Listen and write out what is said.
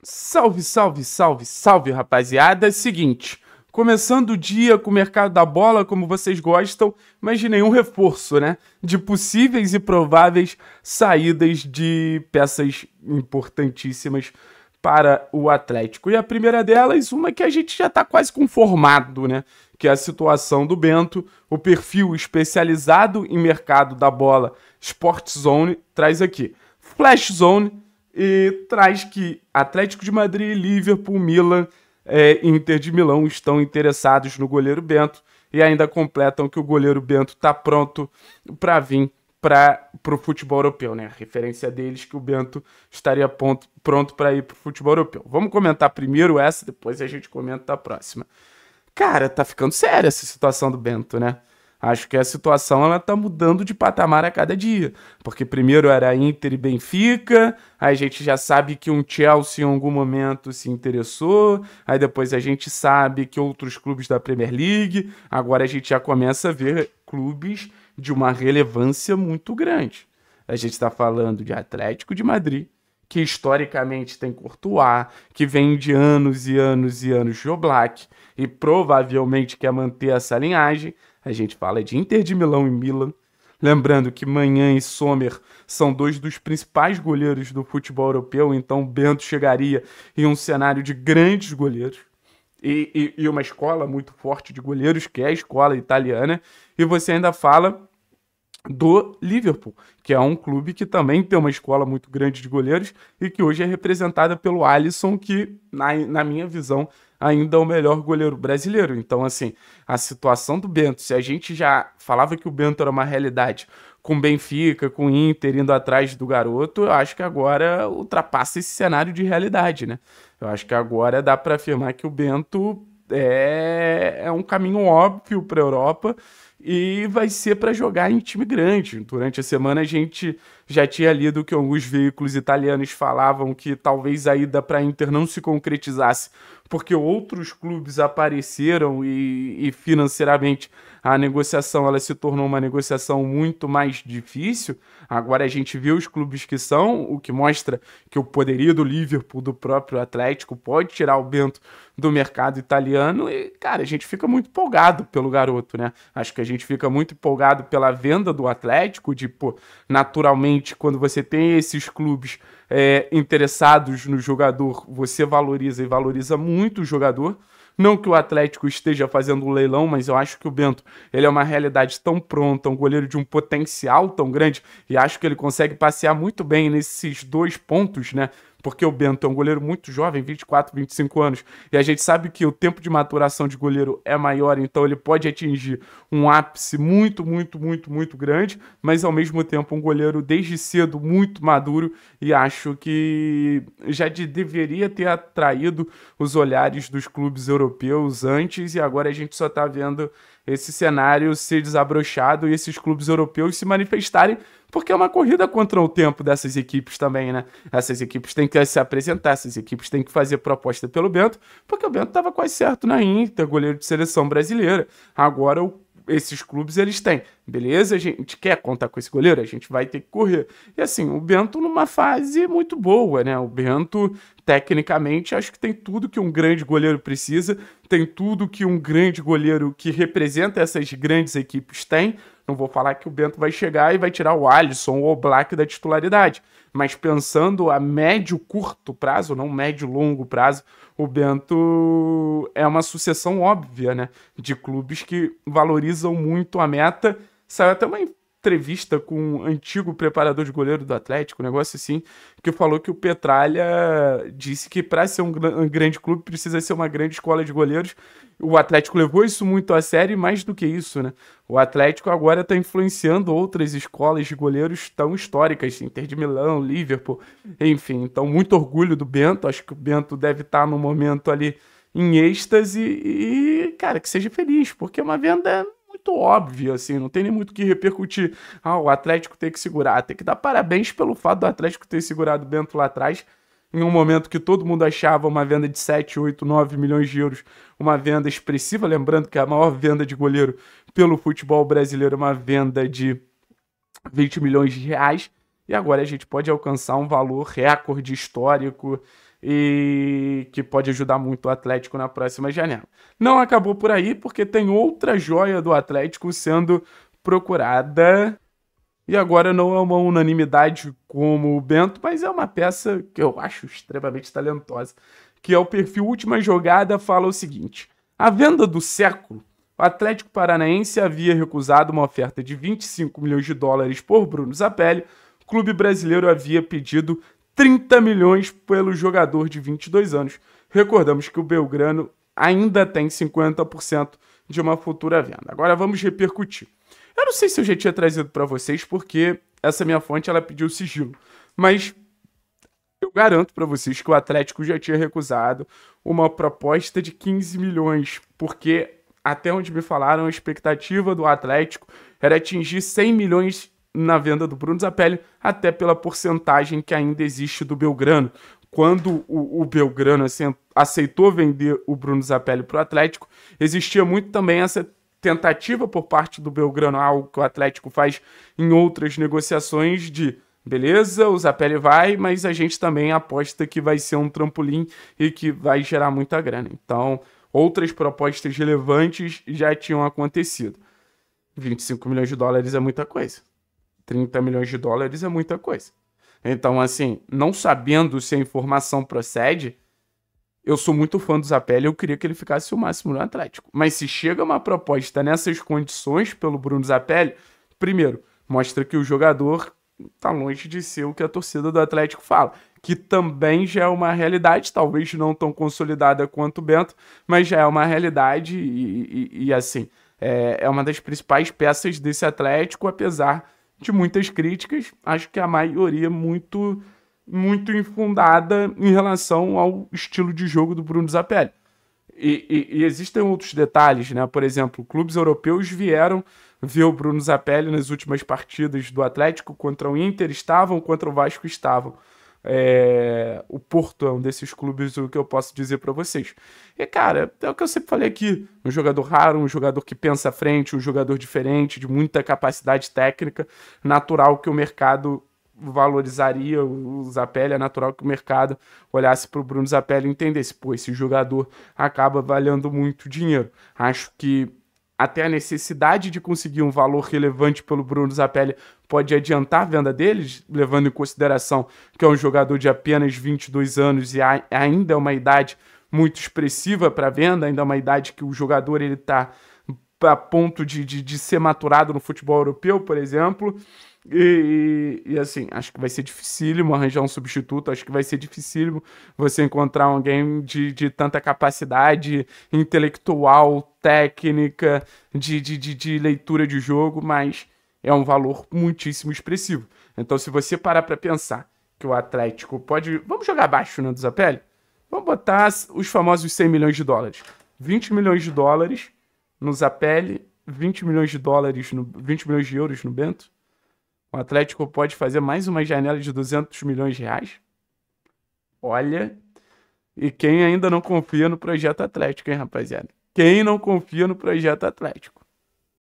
Salve, salve, salve, salve, rapaziada. É seguinte, começando o dia com o mercado da bola, como vocês gostam, mas de nenhum reforço, né? De possíveis e prováveis saídas de peças importantíssimas para o Atlético. E a primeira delas, uma que a gente já está quase conformado, né? Que é a situação do Bento. O perfil especializado em mercado da bola Sport Zone traz aqui. Flash Zone e traz que Atlético de Madrid, Liverpool, Milan e é, Inter de Milão estão interessados no goleiro Bento e ainda completam que o goleiro Bento está pronto para vir para o futebol europeu, né? A referência deles que o Bento estaria ponto, pronto para ir para o futebol europeu. Vamos comentar primeiro essa, depois a gente comenta a próxima. Cara, tá ficando séria essa situação do Bento, né? Acho que a situação ela tá mudando de patamar a cada dia, porque primeiro era Inter e Benfica, aí a gente já sabe que um Chelsea em algum momento se interessou, aí depois a gente sabe que outros clubes da Premier League, agora a gente já começa a ver clubes de uma relevância muito grande. A gente está falando de Atlético de Madrid, que historicamente tem Courtois, que vem de anos e anos e anos de Oblak, e provavelmente quer manter essa linhagem, a gente fala de Inter de Milão e Milan. Lembrando que Manhã e Sommer são dois dos principais goleiros do futebol europeu, então Bento chegaria em um cenário de grandes goleiros. E, e, e uma escola muito forte de goleiros, que é a escola italiana, e você ainda fala do Liverpool, que é um clube que também tem uma escola muito grande de goleiros e que hoje é representada pelo Alisson, que, na, na minha visão, ainda é o melhor goleiro brasileiro. Então, assim, a situação do Bento, se a gente já falava que o Bento era uma realidade com Benfica, com Inter indo atrás do garoto, eu acho que agora ultrapassa esse cenário de realidade, né? Eu acho que agora dá para afirmar que o Bento é, é um caminho óbvio para a Europa e vai ser para jogar em time grande. Durante a semana a gente já tinha lido que alguns veículos italianos falavam que talvez a ida para a Inter não se concretizasse, porque outros clubes apareceram e, e, financeiramente a negociação ela se tornou uma negociação muito mais difícil. Agora a gente vê os clubes que são, o que mostra que o poderio do Liverpool, do próprio Atlético, pode tirar o Bento do mercado italiano e, cara, a gente fica muito empolgado pelo garoto, né? Acho que a gente fica muito empolgado pela venda do Atlético, tipo, naturalmente, quando você tem esses clubes é, interessados no jogador, você valoriza e valoriza muito o jogador. Não que o Atlético esteja fazendo um leilão, mas eu acho que o Bento ele é uma realidade tão pronta, um goleiro de um potencial tão grande, e acho que ele consegue passear muito bem nesses dois pontos, né? porque o Bento é um goleiro muito jovem, 24, 25 anos, e a gente sabe que o tempo de maturação de goleiro é maior, então ele pode atingir um ápice muito, muito, muito, muito grande, mas ao mesmo tempo um goleiro desde cedo muito maduro e acho que já de, deveria ter atraído os olhares dos clubes europeus antes e agora a gente só está vendo esse cenário ser desabrochado e esses clubes europeus se manifestarem, porque é uma corrida contra o tempo dessas equipes também, né? Essas equipes têm que se apresentar, essas equipes têm que fazer proposta pelo Bento, porque o Bento estava quase certo na Inter, goleiro de seleção brasileira. Agora o esses clubes eles têm. Beleza, a gente quer contar com esse goleiro, a gente vai ter que correr. E assim, o Bento numa fase muito boa, né? O Bento, tecnicamente, acho que tem tudo que um grande goleiro precisa, tem tudo que um grande goleiro que representa essas grandes equipes tem. Não vou falar que o Bento vai chegar e vai tirar o Alisson ou o Black da titularidade, mas pensando a médio, curto prazo, não médio, longo prazo, o Bento é uma sucessão óbvia, né? De clubes que valorizam muito a meta. Saiu até uma entrevista com um antigo preparador de goleiro do Atlético, um negócio assim, que falou que o Petralha disse que para ser um, um grande clube precisa ser uma grande escola de goleiros. O Atlético levou isso muito a sério e mais do que isso, né? O Atlético agora está influenciando outras escolas de goleiros tão históricas, Inter de Milão, Liverpool, enfim. Então, muito orgulho do Bento. Acho que o Bento deve estar tá no momento ali em êxtase e, cara, que seja feliz, porque é uma venda muito óbvia, assim, não tem nem muito que repercutir. Ah, o Atlético tem que segurar. Ah, tem que dar parabéns pelo fato do Atlético ter segurado Bento lá atrás, em um momento que todo mundo achava uma venda de 7, 8, 9 milhões de euros uma venda expressiva. Lembrando que a maior venda de goleiro pelo futebol brasileiro é uma venda de 20 milhões de reais. E agora a gente pode alcançar um valor recorde histórico e que pode ajudar muito o Atlético na próxima janela. Não acabou por aí, porque tem outra joia do Atlético sendo procurada. E agora não é uma unanimidade como o Bento, mas é uma peça que eu acho extremamente talentosa, que é o perfil Última Jogada, fala o seguinte: a venda do século o Atlético Paranaense havia recusado uma oferta de 25 milhões de dólares por Bruno Zapelli. O clube brasileiro havia pedido 30 milhões pelo jogador de 22 anos. Recordamos que o Belgrano ainda tem 50% de uma futura venda. Agora vamos repercutir. Eu não sei se eu já tinha trazido para vocês, porque essa minha fonte ela pediu sigilo, mas eu garanto para vocês que o Atlético já tinha recusado uma proposta de 15 milhões, porque até onde me falaram, a expectativa do Atlético era atingir 100 milhões na venda do Bruno Zapelli, até pela porcentagem que ainda existe do Belgrano. Quando o, o Belgrano aceitou vender o Bruno Zapelli para o Atlético, existia muito também essa tentativa por parte do Belgrano, algo que o Atlético faz em outras negociações de beleza, o Zapelli vai, mas a gente também aposta que vai ser um trampolim e que vai gerar muita grana. Então, outras propostas relevantes já tinham acontecido. 25 milhões de dólares é muita coisa. 30 milhões de dólares é muita coisa. Então, assim, não sabendo se a informação procede, eu sou muito fã do Zapelli, eu queria que ele ficasse o máximo no Atlético. Mas se chega uma proposta nessas condições pelo Bruno Zapelli, primeiro, mostra que o jogador tá longe de ser o que a torcida do Atlético fala, que também já é uma realidade, talvez não tão consolidada quanto o Bento, mas já é uma realidade e, e, e assim, é, é uma das principais peças desse Atlético, apesar de muitas críticas, acho que a maioria é muito muito infundada em relação ao estilo de jogo do Bruno Zapelli. E, e, e, existem outros detalhes, né? Por exemplo, clubes europeus vieram ver o Bruno Zapelli nas últimas partidas do Atlético contra o Inter, estavam, contra o Vasco, estavam. É, o Porto é um desses clubes o que eu posso dizer para vocês. E cara, é o que eu sempre falei aqui, um jogador raro, um jogador que pensa à frente, um jogador diferente, de muita capacidade técnica, natural que o mercado valorizaria o Zapelli, é natural que o mercado olhasse para o Bruno Zapelli e entendesse, pô, esse jogador acaba valendo muito dinheiro. Acho que até a necessidade de conseguir um valor relevante pelo Bruno Zapelli pode adiantar a venda deles, levando em consideração que é um jogador de apenas 22 anos e ainda é uma idade muito expressiva para venda, ainda é uma idade que o jogador ele está a ponto de, de, de ser maturado no futebol europeu, por exemplo. E, e, e, assim, acho que vai ser dificílimo arranjar um substituto, acho que vai ser dificílimo você encontrar alguém de, de tanta capacidade intelectual, técnica, de, de, de, de leitura de jogo, mas é um valor muitíssimo expressivo. Então, se você parar para pensar que o Atlético pode. Vamos jogar baixo, né, do Zapelli? Vamos botar os famosos 100 milhões de dólares. 20 milhões de dólares no Zapelli, 20 milhões de dólares no 20 milhões de euros no Bento o Atlético pode fazer mais uma janela de 200 milhões de reais? Olha, e quem ainda não confia no projeto Atlético, hein, rapaziada? Quem não confia no projeto Atlético?